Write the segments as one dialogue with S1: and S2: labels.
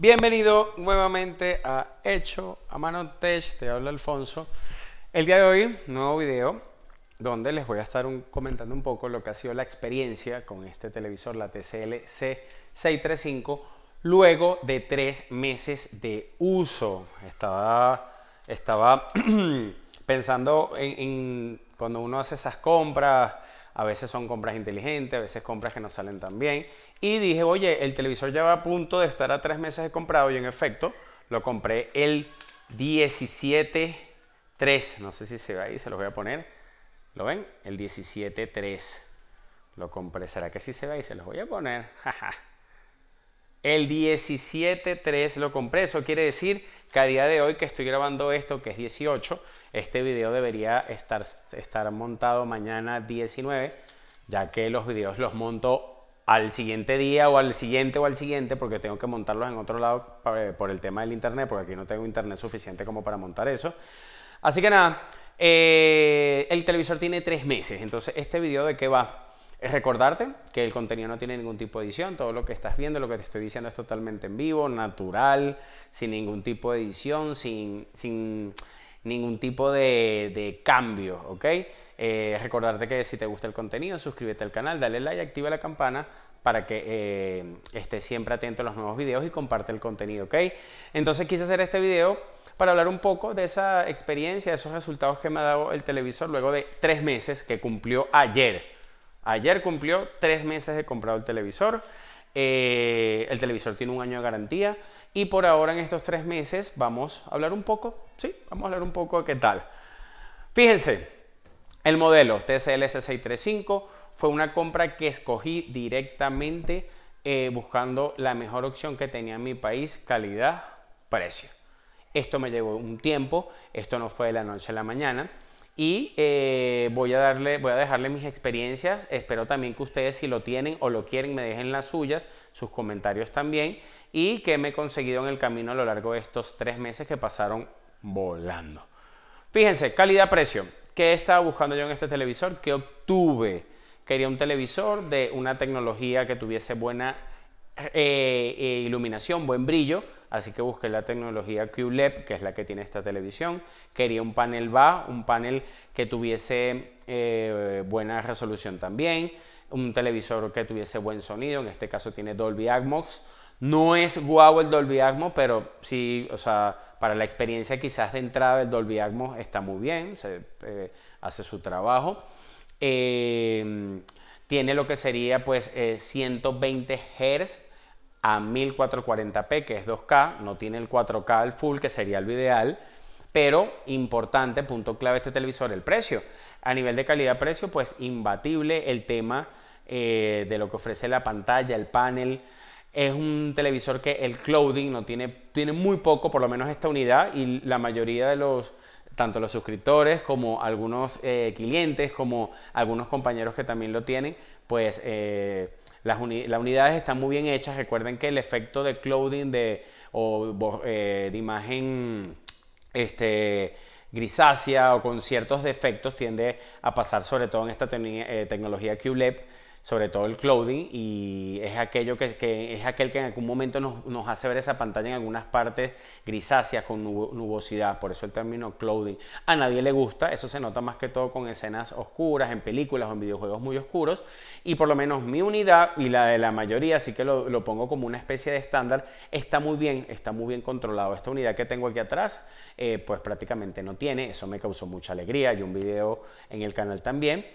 S1: Bienvenido nuevamente a Hecho a Mano Tech, te habla Alfonso. El día de hoy, nuevo video donde les voy a estar comentando un poco lo que ha sido la experiencia con este televisor, la TCL C635, luego de tres meses de uso. Estaba, estaba pensando en cuando uno hace esas compras, a veces son compras inteligentes, a veces compras que no salen tan bien. Y dije, oye, el televisor ya va a punto de estar a tres meses de comprado y en efecto lo compré el 17.3. No sé si se ve ahí, se los voy a poner. ¿Lo ven? El 17.3. Lo compré. ¿Será que sí se ve ahí? Se los voy a poner. El 17.3 lo compré, eso quiere decir que a día de hoy que estoy grabando esto, que es 18, este video debería estar, estar montado mañana 19, ya que los videos los monto al siguiente día o al siguiente o al siguiente, porque tengo que montarlos en otro lado eh, por el tema del internet, porque aquí no tengo internet suficiente como para montar eso. Así que nada, eh, el televisor tiene tres meses, entonces este video de qué va? Es recordarte que el contenido no tiene ningún tipo de edición, todo lo que estás viendo, lo que te estoy diciendo es totalmente en vivo, natural, sin ningún tipo de edición, sin, sin ningún tipo de, cambio, ¿ok? Eh, recordarte que si te gusta el contenido, suscríbete al canal, dale like, activa la campana para que eh, estés siempre atento a los nuevos videos y comparte el contenido, ¿ok? Entonces quise hacer este video para hablar un poco de esa experiencia, de esos resultados que me ha dado el televisor luego de tres meses que cumplió ayer. Ayer cumplió tres meses de comprado el televisor. Eh, el televisor tiene un año de garantía. Y por ahora, en estos tres meses, vamos a hablar un poco. Sí, vamos a hablar un poco de qué tal. Fíjense, el modelo TCL S635 fue una compra que escogí directamente eh, buscando la mejor opción que tenía en mi país, calidad, precio. Esto me llevó un tiempo, esto no fue de la noche a la mañana y eh, voy, a darle, voy a dejarle mis experiencias. Espero también que ustedes si lo tienen o lo quieren me dejen las suyas, sus comentarios también y que me he conseguido en el camino a lo largo de estos tres meses que pasaron volando. Fíjense, calidad-precio. ¿Qué estaba buscando yo en este televisor? ¿Qué obtuve? Quería un televisor de una tecnología que tuviese buena eh, eh, iluminación, buen brillo así que busqué la tecnología QLED, que es la que tiene esta televisión. Quería un panel BA, un panel que tuviese eh, buena resolución también, un televisor que tuviese buen sonido, en este caso tiene Dolby Atmos. No es guau el Dolby Atmos, pero sí, o sea, para la experiencia quizás de entrada el Dolby Atmos está muy bien, se, eh, hace su trabajo. Eh, tiene lo que sería pues 120 Hz a 1440p, que es 2K, no tiene el 4K al full, que sería lo ideal, pero importante, punto clave este televisor, el precio. A nivel de calidad-precio, pues imbatible el tema eh, de lo que ofrece la pantalla, el panel. Es un televisor que el clothing no tiene, tiene muy poco, por lo menos esta unidad, y la mayoría de los, tanto los suscriptores como algunos eh, clientes, como algunos compañeros que también lo tienen, pues eh, las, unidades están muy bien hechas. Recuerden que el efecto de clothing de, o eh, de imagen este, grisácea o con ciertos defectos tiende a pasar sobre todo en esta eh, tecnología QLEP sobre todo el clothing, y es aquello que, es aquel que en algún momento nos, hace ver esa pantalla en algunas partes grisáceas con nubosidad, por eso el término clothing. A nadie le gusta, eso se nota más que todo con escenas oscuras, en películas o en videojuegos muy oscuros, y por lo menos mi unidad y la de la mayoría, así que lo, pongo como una especie de estándar, está muy bien, está muy bien controlado. Esta unidad que tengo aquí atrás, eh, pues prácticamente no tiene, eso me causó mucha alegría, y un video en el canal también.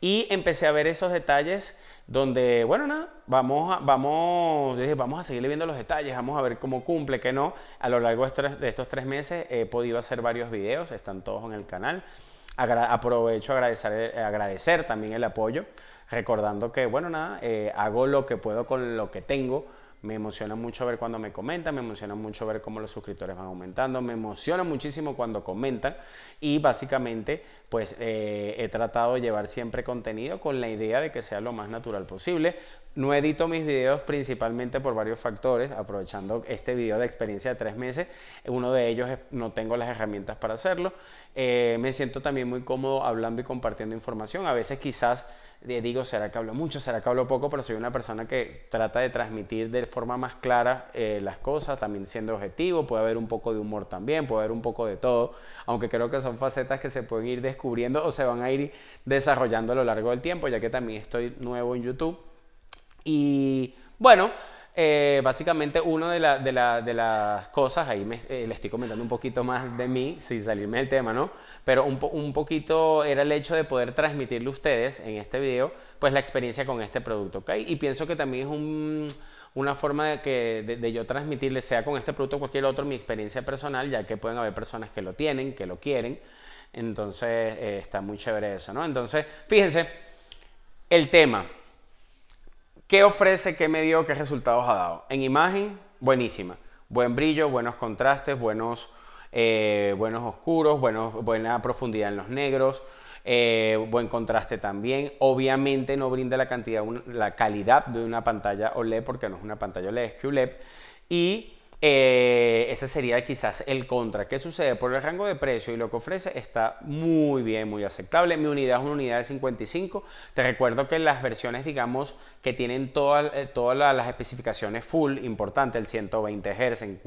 S1: Y empecé a ver esos detalles donde, bueno, nada, vamos a, vamos, vamos a seguirle viendo los detalles, vamos a ver cómo cumple, qué no. A lo largo de estos, tres meses he podido hacer varios videos, están todos en el canal. aprovecho agradecer, agradecer también el apoyo, recordando que, bueno, nada, eh, hago lo que puedo con lo que tengo me emociona mucho ver cuando me comentan, me emociona mucho ver cómo los suscriptores van aumentando, me emociona muchísimo cuando comentan y básicamente pues eh, he tratado de llevar siempre contenido con la idea de que sea lo más natural posible. No edito mis videos principalmente por varios factores, aprovechando este video de experiencia de tres meses. Uno de ellos es no tengo las herramientas para hacerlo. Eh, me siento también muy cómodo hablando y compartiendo información. A veces quizás digo, ¿será que hablo mucho? ¿Será que hablo poco? Pero soy una persona que trata de transmitir de forma más clara eh, las cosas, también siendo objetivo, puede haber un poco de humor también, puede haber un poco de todo, aunque creo que son facetas que se pueden ir descubriendo o se van a ir desarrollando a lo largo del tiempo, ya que también estoy nuevo en YouTube. Y bueno, eh, básicamente una de, las cosas, ahí me, eh, le estoy comentando un poquito más de mí, sin salirme del tema, ¿no? Pero un, poquito era el hecho de poder transmitirle a ustedes en este video, pues la experiencia con este producto, ¿ok? Y pienso que también es una forma de, que, de, yo transmitirle, sea con este producto o cualquier otro, mi experiencia personal, ya que pueden haber personas que lo tienen, que lo quieren. Entonces eh, está muy chévere eso, ¿no? Entonces, fíjense, el tema ¿Qué ofrece? ¿Qué me dio? ¿Qué resultados ha dado? En imagen, buenísima. Buen brillo, buenos contrastes, buenos, eh, buenos oscuros, buena profundidad en los negros, eh, buen contraste también. Obviamente no brinda la cantidad, la calidad de una pantalla OLED porque no es una pantalla OLED, es QLED. Y eh, ese sería quizás el contra. ¿Qué sucede? Por el rango de precio y lo que ofrece está muy bien, muy aceptable. Mi unidad es una unidad de 55. Te recuerdo que las versiones, digamos, que tienen todas eh, las especificaciones full, importante, el 120 Hz en,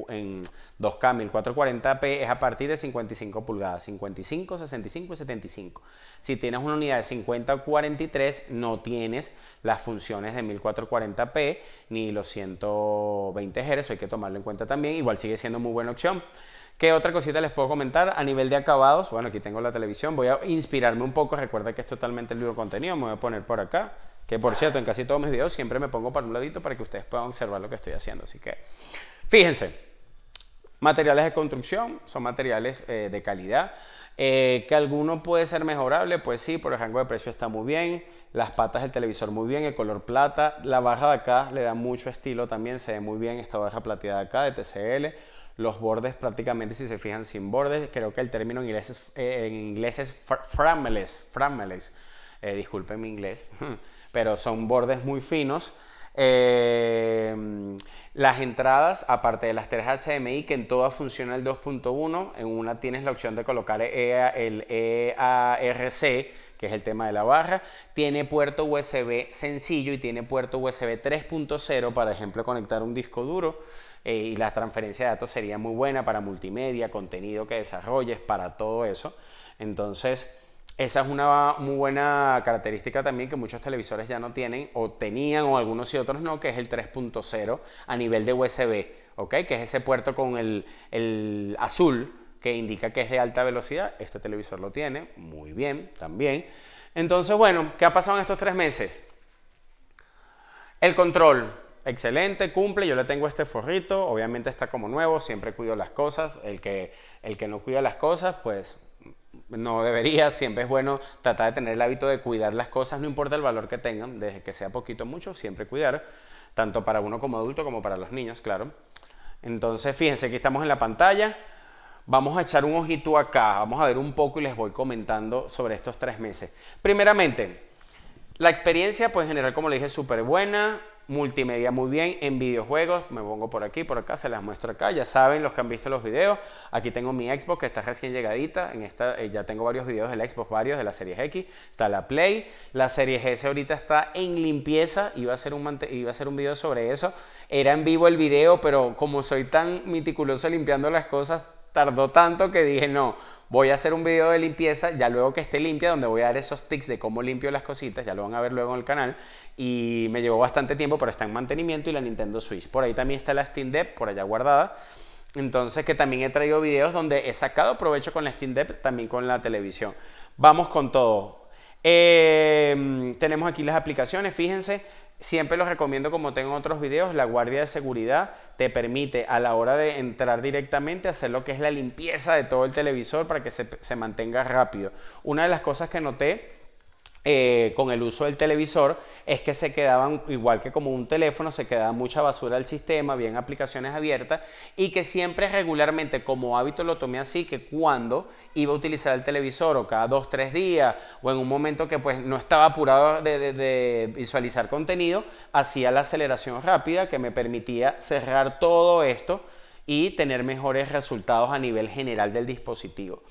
S1: 2K 440 p es a partir de 55 pulgadas, 55, 65 y 75. Si tienes una unidad de 50 o 43, no tienes las funciones de 1440p ni los 120 Hz, hay que tomarlo en cuenta también, igual sigue siendo muy buena opción. ¿Qué otra cosita les puedo comentar? A nivel de acabados, bueno, aquí tengo la televisión, voy a inspirarme un poco, recuerda que es totalmente el libro contenido, me voy a poner por acá, que por cierto, en casi todos mis videos siempre me pongo para un ladito para que ustedes puedan observar lo que estoy haciendo, así que fíjense. Materiales de construcción son materiales eh, de calidad. Eh, que alguno puede ser mejorable, pues sí, por el rango de precio está muy bien las patas del televisor muy bien, el color plata, la baja de acá le da mucho estilo también, se ve muy bien esta baja plateada acá de TCL, los bordes prácticamente si se fijan sin bordes, creo que el término en inglés es, frameless, eh, en inglés es eh, disculpen mi inglés, pero son bordes muy finos. Eh, las entradas, aparte de las 3 HDMI, que en todas funciona el 2.1, en una tienes la opción de colocar e el EARC, que es el tema de la barra. Tiene puerto USB sencillo y tiene puerto USB 3.0 para ejemplo conectar un disco duro. Eh, y la transferencia de datos sería muy buena para multimedia, contenido que desarrolles, para todo eso. Entonces, esa es una muy buena característica también que muchos televisores ya no tienen o tenían o algunos y otros no, que es el 3.0 a nivel de USB, Que es ese puerto con el, el azul que indica que es de alta velocidad. Este televisor lo tiene, muy bien también. Entonces, bueno, ¿qué ha pasado en estos tres meses? El control, excelente, cumple, yo le tengo este forrito, obviamente está como nuevo, siempre cuido las cosas, el que, el que no cuida las cosas, pues no debería, siempre es bueno tratar de tener el hábito de cuidar las cosas, no importa el valor que tengan, desde que sea poquito o mucho, siempre cuidar, tanto para uno como adulto como para los niños, claro. Entonces, fíjense, que estamos en la pantalla, Vamos a echar un ojito acá, vamos a ver un poco y les voy comentando sobre estos tres meses. Primeramente, la experiencia, pues en general, como le dije, súper buena, multimedia muy bien, en videojuegos, me pongo por aquí, por acá, se las muestro acá, ya saben los que han visto los videos, aquí tengo mi Xbox que está recién llegadita, en esta eh, ya tengo varios videos del Xbox, varios de la serie X, está la Play, la serie S ahorita está en limpieza, iba a hacer un, iba a hacer un video sobre eso, era en vivo el video, pero como soy tan meticuloso limpiando las cosas, tardó tanto que dije, no, voy a hacer un video de limpieza, ya luego que esté limpia, donde voy a dar esos tips de cómo limpio las cositas, ya lo van a ver luego en el canal. Y me llevó bastante tiempo, pero está en mantenimiento y la Nintendo Switch. Por ahí también está la Steam Deck, por allá guardada. Entonces que también he traído videos donde he sacado provecho con la Steam Deck, también con la televisión. Vamos con todo. Em, tenemos aquí las aplicaciones, fíjense Siempre los recomiendo, como tengo en otros videos, la guardia de seguridad te permite a la hora de entrar directamente hacer lo que es la limpieza de todo el televisor para que se, se mantenga rápido. Una de las cosas que noté eh, con el uso del televisor es que se quedaban, igual que como un teléfono, se quedaba mucha basura del sistema, bien aplicaciones abiertas, y que siempre regularmente como hábito lo tomé así, que cuando iba a utilizar el televisor o cada dos, tres días, o en un momento que pues no estaba apurado de visualizar contenido, hacía la aceleración rápida que me permitía cerrar todo esto y tener mejores resultados a nivel general del dispositivo.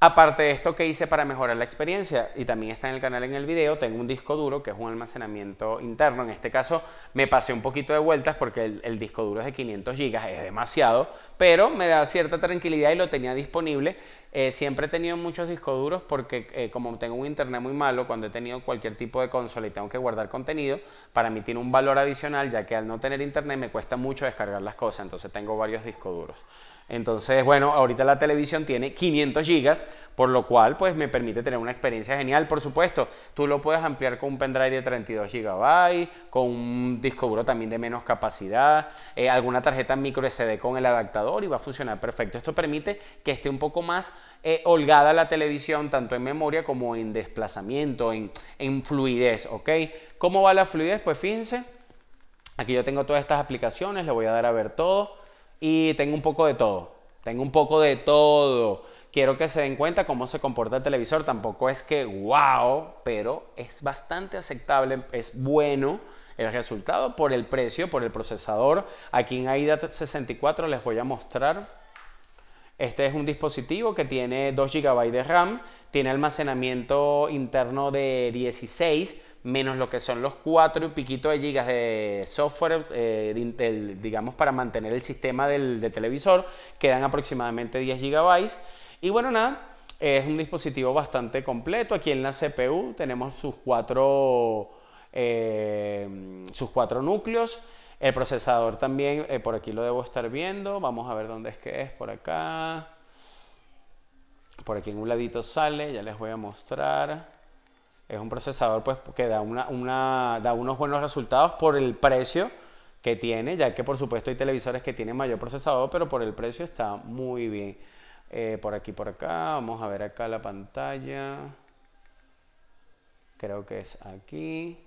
S1: Aparte de esto que hice para mejorar la experiencia, y también está en el canal en el video, tengo un disco duro que es un almacenamiento interno. En este caso me pasé un poquito de vueltas porque el, disco duro es de 500 GB, es demasiado, pero me da cierta tranquilidad y lo tenía disponible. Eh, siempre he tenido muchos discos duros porque eh, como tengo un internet muy malo, cuando he tenido cualquier tipo de consola y tengo que guardar contenido, para mí tiene un valor adicional ya que al no tener internet me cuesta mucho descargar las cosas, entonces tengo varios discos duros. Entonces, bueno, ahorita la televisión tiene 500 gigas, por lo cual pues me permite tener una experiencia genial. Por supuesto, tú lo puedes ampliar con un pendrive de 32 GB, con un disco duro también de menos capacidad, eh, alguna tarjeta micro SD con el adaptador y va a funcionar perfecto. Esto permite que esté un poco más eh, holgada la televisión, tanto en memoria como en desplazamiento, en, fluidez, ¿ok? ¿Cómo va la fluidez? Pues fíjense, aquí yo tengo todas estas aplicaciones, le voy a dar a ver todo y tengo un poco de todo, tengo un poco de todo quiero que se den cuenta cómo se comporta el televisor. Tampoco es que wow, pero es bastante aceptable, es bueno el resultado por el precio, por el procesador. Aquí en AIDA 64 les voy a mostrar. Este es un dispositivo que tiene 2 GB de RAM, tiene almacenamiento interno de 16, menos lo que son los 4 y piquito de gigas de software, eh, digamos, para mantener el sistema del, televisor, quedan aproximadamente 10 GB. Y bueno, nada, es un dispositivo bastante completo. Aquí en la CPU tenemos sus cuatro, eh, sus cuatro núcleos. El procesador también, eh, por aquí lo debo estar viendo. Vamos a ver dónde es que es, por acá. Por aquí en un ladito sale, ya les voy a mostrar. Es un procesador pues, que da, una, da unos buenos resultados por el precio que tiene, ya que por supuesto hay televisores que tienen mayor procesador, pero por el precio está muy bien. Eh, por aquí, por acá. Vamos a ver acá la pantalla. Creo que es aquí.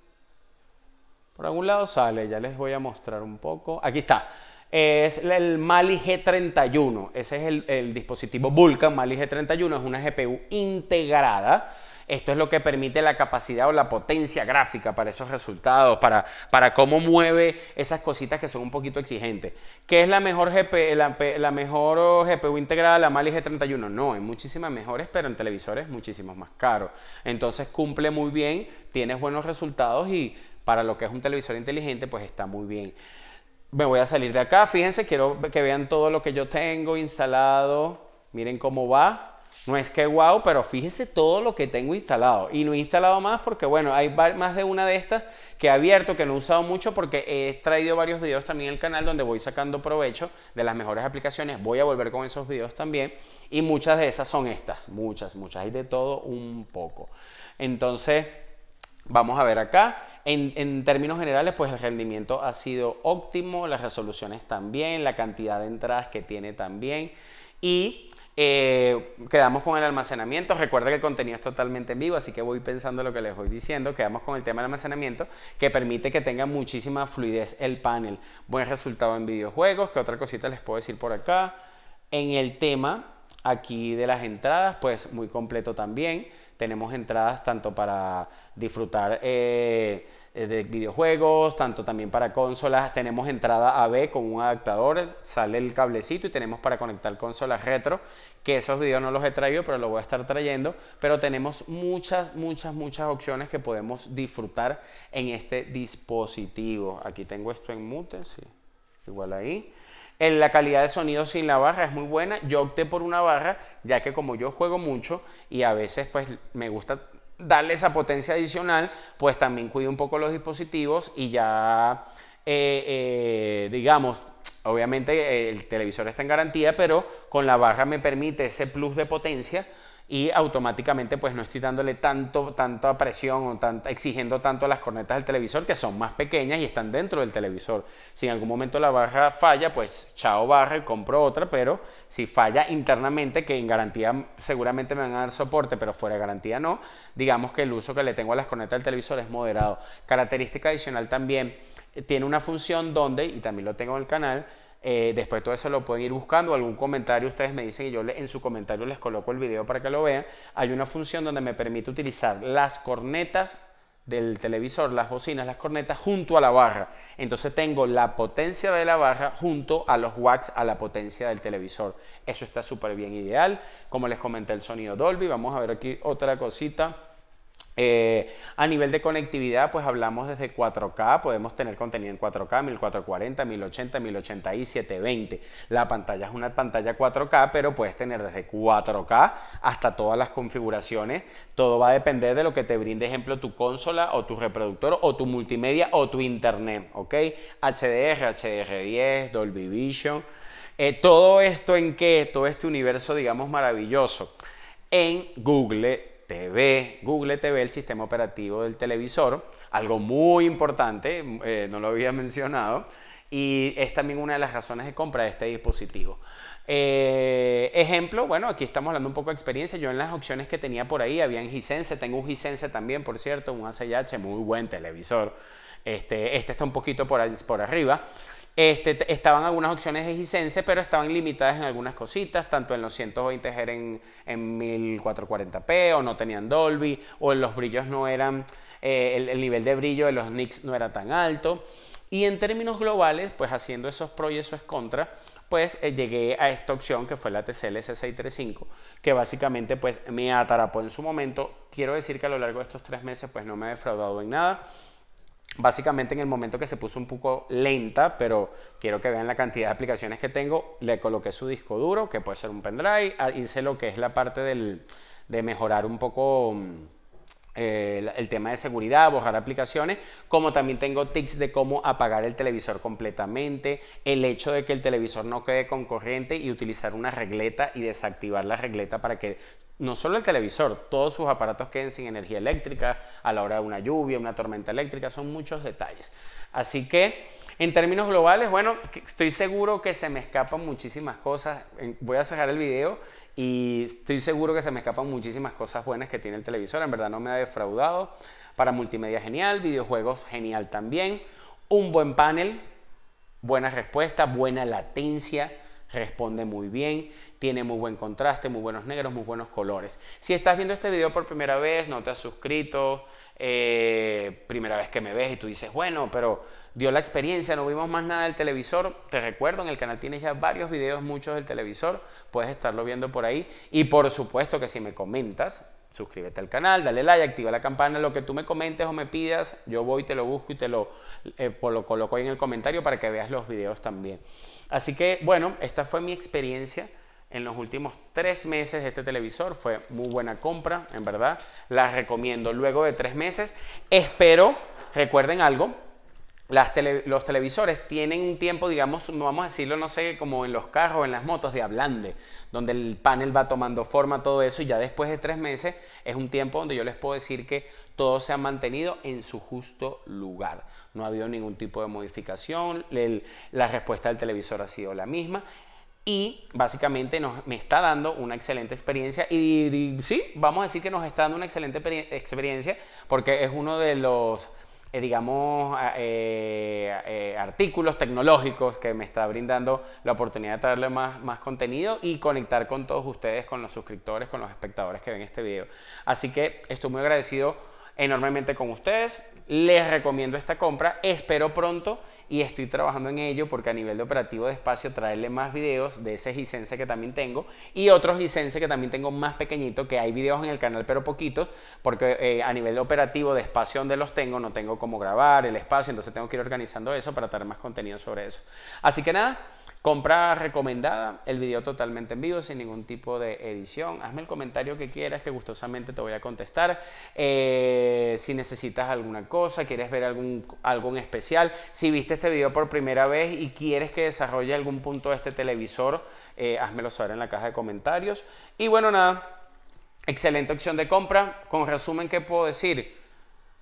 S1: Por algún lado sale, ya les voy a mostrar un poco. Aquí está. Eh, es el Mali G31. Ese es el, dispositivo Vulcan Mali G31. Es una GPU integrada. Esto es lo que permite la capacidad o la potencia gráfica para esos resultados, para, cómo mueve esas cositas que son un poquito exigentes. ¿Qué es la mejor, la, mejor GPU integrada, la Mali G31? No, hay muchísimas mejores, pero en televisores muchísimos más caros. Entonces cumple muy bien, tienes buenos resultados y para lo que es un televisor inteligente, pues está muy bien. Me voy a salir de acá, fíjense, quiero que vean todo lo que yo tengo instalado, miren cómo va. No es que wow, pero fíjese todo lo que tengo instalado. Y no he instalado más porque, bueno, hay más de una de estas que he abierto, que no he usado mucho porque he traído varios videos también el canal donde voy sacando provecho de las mejores aplicaciones. Voy a volver con esos videos también. Y muchas de esas son estas. Muchas, muchas. Hay de todo un poco. Entonces, vamos a ver acá. En, en, términos generales, pues el rendimiento ha sido óptimo, las resoluciones también, la cantidad de entradas que tiene también. Y eh, quedamos con el almacenamiento. Recuerda que el contenido es totalmente en vivo, así que voy pensando lo que les voy diciendo. Quedamos con el tema del almacenamiento, que permite que tenga muchísima fluidez el panel. Buen resultado en videojuegos. que otra cosita les puedo decir por acá? En el tema aquí de las entradas, pues muy completo también. Tenemos entradas tanto para disfrutar. Eh, eh, de videojuegos, tanto también para consolas. Tenemos entrada AB con un adaptador, sale el cablecito y tenemos para conectar consolas retro, que esos videos no los he traído, pero los voy a estar trayendo. Pero tenemos muchas, muchas, muchas opciones que podemos disfrutar en este dispositivo. Aquí tengo esto en mute, igual ahí. En eh, la calidad de sonido sin la barra es muy buena. Yo opté por una barra, ya que como yo juego mucho y a veces pues me gusta darle esa potencia adicional, pues también cuide un poco los dispositivos y ya, eh, eh, digamos, obviamente eh, el televisor está en garantía, pero con la barra me permite ese plus de potencia y automáticamente pues no estoy dándole tanto, a presión o exigiendo tanto a las cornetas del televisor que son más pequeñas y están dentro del televisor. Si en algún momento la barra falla, pues chao barra y compro otra, pero si falla internamente, que en garantía seguramente me van a dar soporte, pero fuera de garantía no, digamos que el uso que le tengo a las cornetas del televisor es moderado. Característica adicional también, eh, tiene una función donde, y también lo tengo en el canal, Después eh, después todo eso lo pueden ir buscando, algún comentario ustedes me dicen y yo en su comentario les coloco el video para que lo vean. Hay una función donde me permite utilizar las cornetas del televisor, las bocinas, las cornetas junto a la barra. Entonces tengo la potencia de la barra junto a los watts a la potencia del televisor. Eso está súper bien ideal. Como les comenté el sonido Dolby, vamos a ver aquí otra cosita. Eh, a nivel de conectividad, pues hablamos desde 4K, podemos tener contenido en 4K, 1440, 1080, 1080 y 720. La pantalla es una pantalla 4K, pero puedes tener desde 4K hasta todas las configuraciones. Todo va a depender de lo que te brinde, ejemplo, tu consola o tu reproductor o tu multimedia o tu internet, ¿ok? HDR, HDR10, Dolby Vision. Eh, todo esto en qué? Todo este universo, digamos, maravilloso en Google TV, Google TV, el sistema operativo del televisor, algo muy importante, eh, no lo había mencionado, y es también una de las razones de compra de este dispositivo. Eh, ejemplo, bueno, aquí estamos hablando un poco de experiencia. Yo en las opciones que tenía por ahí, había en Hisense, tengo un Hisense también, por cierto, un ACH, muy buen televisor. Este, este está un poquito por, por arriba. Este, estaban algunas opciones de pero estaban limitadas en algunas cositas, tanto en los 120 Hz en, en 1440p, o no tenían Dolby, o los brillos no eran, eh, el, nivel de brillo de los NICs no era tan alto. Y en términos globales, pues haciendo esos pros y esos contra, pues eh, llegué a esta opción que fue la TCL S635, que básicamente pues me atarapó en su momento. Quiero decir que a lo largo de estos tres meses pues no me ha defraudado en nada básicamente en el momento que se puso un poco lenta, pero quiero que vean la cantidad de aplicaciones que tengo, le coloqué su disco duro, que puede ser un pendrive, hice lo que es la parte del, de mejorar un poco mm, el, el, tema de seguridad, borrar aplicaciones, como también tengo tips de cómo apagar el televisor completamente, el hecho de que el televisor no quede con corriente y utilizar una regleta y desactivar la regleta para que no solo el televisor, todos sus aparatos queden sin energía eléctrica a la hora de una lluvia, una tormenta eléctrica, son muchos detalles. Así que en términos globales, bueno, estoy seguro que se me escapan muchísimas cosas. Voy a cerrar el video y estoy seguro que se me escapan muchísimas cosas buenas que tiene el televisor. En verdad no me ha defraudado. Para multimedia genial, videojuegos genial también. Un buen panel, buena respuesta buena latencia, responde muy bien, tiene muy buen contraste, muy buenos negros, muy buenos colores. Si estás viendo este video por primera vez, no te has suscrito, eh, primera vez que me ves y tú dices, bueno, pero dio la experiencia, no vimos más nada del televisor, te recuerdo, en el canal tienes ya varios videos, muchos del televisor, puedes estarlo viendo por ahí. Y por supuesto que si me comentas, suscríbete al canal, dale like, activa la campana, lo que tú me comentes o me pidas, yo voy, te lo busco y te lo, eh, lo coloco ahí en el comentario para que veas los videos también. Así que bueno, esta fue mi experiencia en los últimos tres meses de este televisor. Fue muy buena compra, en verdad. La recomiendo. Luego de tres meses, espero, recuerden algo, los televisores tienen un tiempo, digamos, vamos a decirlo, no sé, como en los carros, en las motos, de ablande, donde el panel va tomando forma, todo eso, y ya después de tres meses es un tiempo donde yo les puedo decir que todo se ha mantenido en su justo lugar. No ha habido ningún tipo de modificación, la respuesta del televisor ha sido la misma. Y básicamente nos, me está dando una excelente experiencia. y sí, vamos a decir que nos está dando una excelente experiencia porque es uno de los eh, digamos, eh, eh, artículos tecnológicos que me está brindando la oportunidad de traerle más, más contenido y conectar con todos ustedes, con los suscriptores, con los espectadores que ven este video. Así que estoy muy agradecido enormemente con ustedes. Les recomiendo esta compra. Espero pronto y estoy trabajando en ello porque a nivel de operativo de espacio traerle más videos de ese licencia que también tengo y otros Hisense que también tengo más pequeñito que hay videos en el canal pero poquitos porque eh, a nivel operativo de espacio donde los tengo no tengo cómo grabar el espacio entonces tengo que ir organizando eso para traer más contenido sobre eso así que nada Compra recomendada, el video totalmente en vivo, sin ningún tipo de edición. Hazme el comentario que quieras, que gustosamente te voy a contestar. Eh, si necesitas alguna cosa, quieres ver algún, algún especial, si viste este video por primera vez y quieres que desarrolle algún punto de este televisor, eh, házmelo saber en la caja de comentarios. Y bueno, nada, excelente opción de compra. Con resumen, ¿qué puedo decir?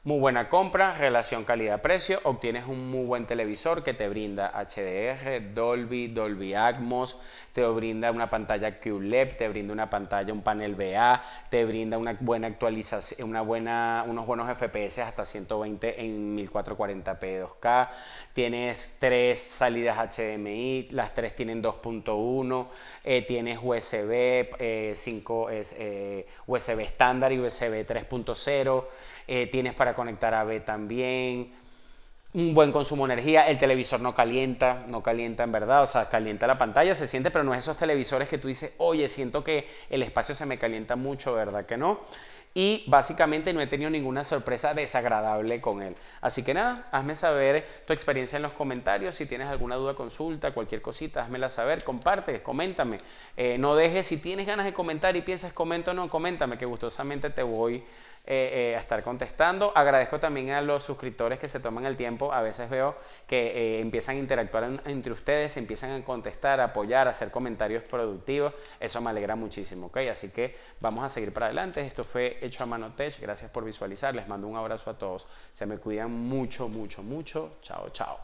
S1: Muy buena compra, relación calidad-precio, obtienes un muy buen televisor que te brinda HDR, Dolby, Dolby Atmos, te brinda una pantalla QLED, te brinda una pantalla, un panel VA, te brinda una buena actualización, una buena, unos buenos FPS hasta 120 en 1440p 2K, tienes tres salidas HDMI, las tres tienen 2.1, eh, tienes USB, 5 eh, es, eh, USB estándar y USB 3.0, eh, tienes para conectar a B también, un buen consumo de energía, el televisor no calienta, no calienta en verdad, o sea, calienta la pantalla, se siente, pero no es esos televisores que tú dices, oye, siento que el espacio se me calienta mucho, ¿verdad que no? y básicamente no he tenido ninguna sorpresa desagradable con él. Así que nada, hazme saber tu experiencia en los comentarios, si tienes alguna duda, consulta, cualquier cosita, házmela saber, comparte, coméntame. Eh, no dejes, si tienes ganas de comentar y piensas comento o no, coméntame, que gustosamente te voy eh, eh, a estar contestando. Agradezco también a los suscriptores que se toman el tiempo. A veces veo que eh, empiezan a interactuar entre ustedes, empiezan a contestar, a apoyar, a hacer comentarios productivos. Eso me alegra muchísimo, ¿ok? Así que vamos a seguir para adelante. Esto fue Hecho a Mano Gracias por visualizar. Les mando un abrazo a todos. Se me cuidan mucho, mucho, mucho. Chao, chao.